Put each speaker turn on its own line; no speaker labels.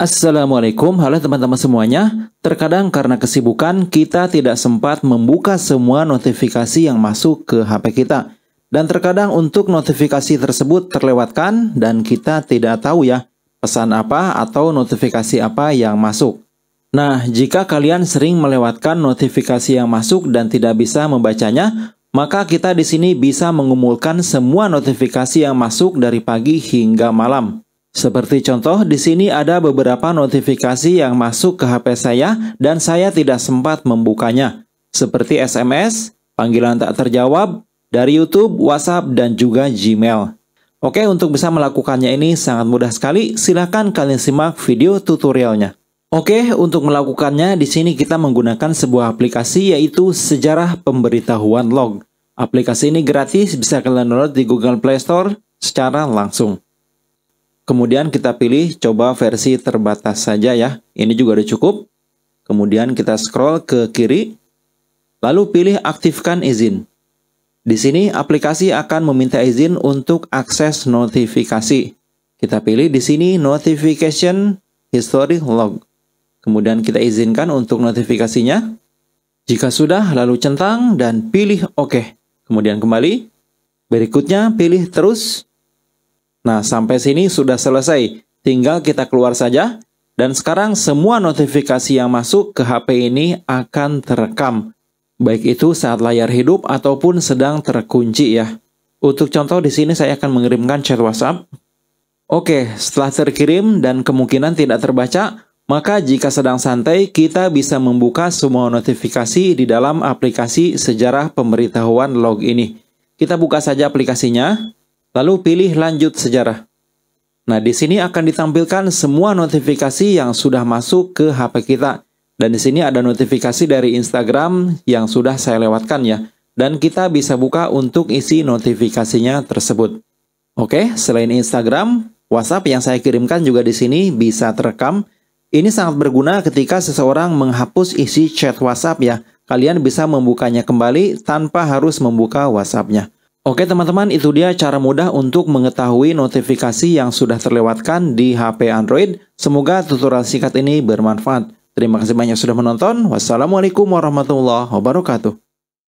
Assalamualaikum, halo teman-teman semuanya. Terkadang karena kesibukan, kita tidak sempat membuka semua notifikasi yang masuk ke HP kita. Dan terkadang untuk notifikasi tersebut terlewatkan dan kita tidak tahu ya pesan apa atau notifikasi apa yang masuk. Nah, jika kalian sering melewatkan notifikasi yang masuk dan tidak bisa membacanya, maka kita di sini bisa mengumpulkan semua notifikasi yang masuk dari pagi hingga malam. Seperti contoh, di sini ada beberapa notifikasi yang masuk ke HP saya dan saya tidak sempat membukanya, seperti SMS, panggilan tak terjawab, dari YouTube, WhatsApp, dan juga Gmail. Oke, untuk bisa melakukannya ini sangat mudah sekali, silahkan kalian simak video tutorialnya. Oke, untuk melakukannya di sini kita menggunakan sebuah aplikasi yaitu Sejarah Pemberitahuan Log. Aplikasi ini gratis, bisa kalian download di Google Play Store secara langsung. Kemudian kita pilih coba versi terbatas saja ya. Ini juga sudah cukup. Kemudian kita scroll ke kiri. Lalu pilih aktifkan izin. Di sini aplikasi akan meminta izin untuk akses notifikasi. Kita pilih di sini notification history log. Kemudian kita izinkan untuk notifikasinya. Jika sudah, lalu centang dan pilih OK. Kemudian kembali. Berikutnya pilih terus Nah, sampai sini sudah selesai. Tinggal kita keluar saja. Dan sekarang semua notifikasi yang masuk ke HP ini akan terekam. Baik itu saat layar hidup ataupun sedang terkunci ya. Untuk contoh di sini saya akan mengirimkan chat WhatsApp. Oke, setelah terkirim dan kemungkinan tidak terbaca, maka jika sedang santai kita bisa membuka semua notifikasi di dalam aplikasi sejarah pemberitahuan log ini. Kita buka saja aplikasinya. Lalu pilih lanjut sejarah. Nah, di sini akan ditampilkan semua notifikasi yang sudah masuk ke HP kita. Dan di sini ada notifikasi dari Instagram yang sudah saya lewatkan ya. Dan kita bisa buka untuk isi notifikasinya tersebut. Oke, selain Instagram, WhatsApp yang saya kirimkan juga di sini bisa terekam. Ini sangat berguna ketika seseorang menghapus isi chat WhatsApp ya. Kalian bisa membukanya kembali tanpa harus membuka WhatsAppnya. nya Oke teman-teman, itu dia cara mudah untuk mengetahui notifikasi yang sudah terlewatkan di HP Android. Semoga tutorial singkat ini bermanfaat. Terima kasih banyak sudah menonton. Wassalamualaikum warahmatullahi wabarakatuh.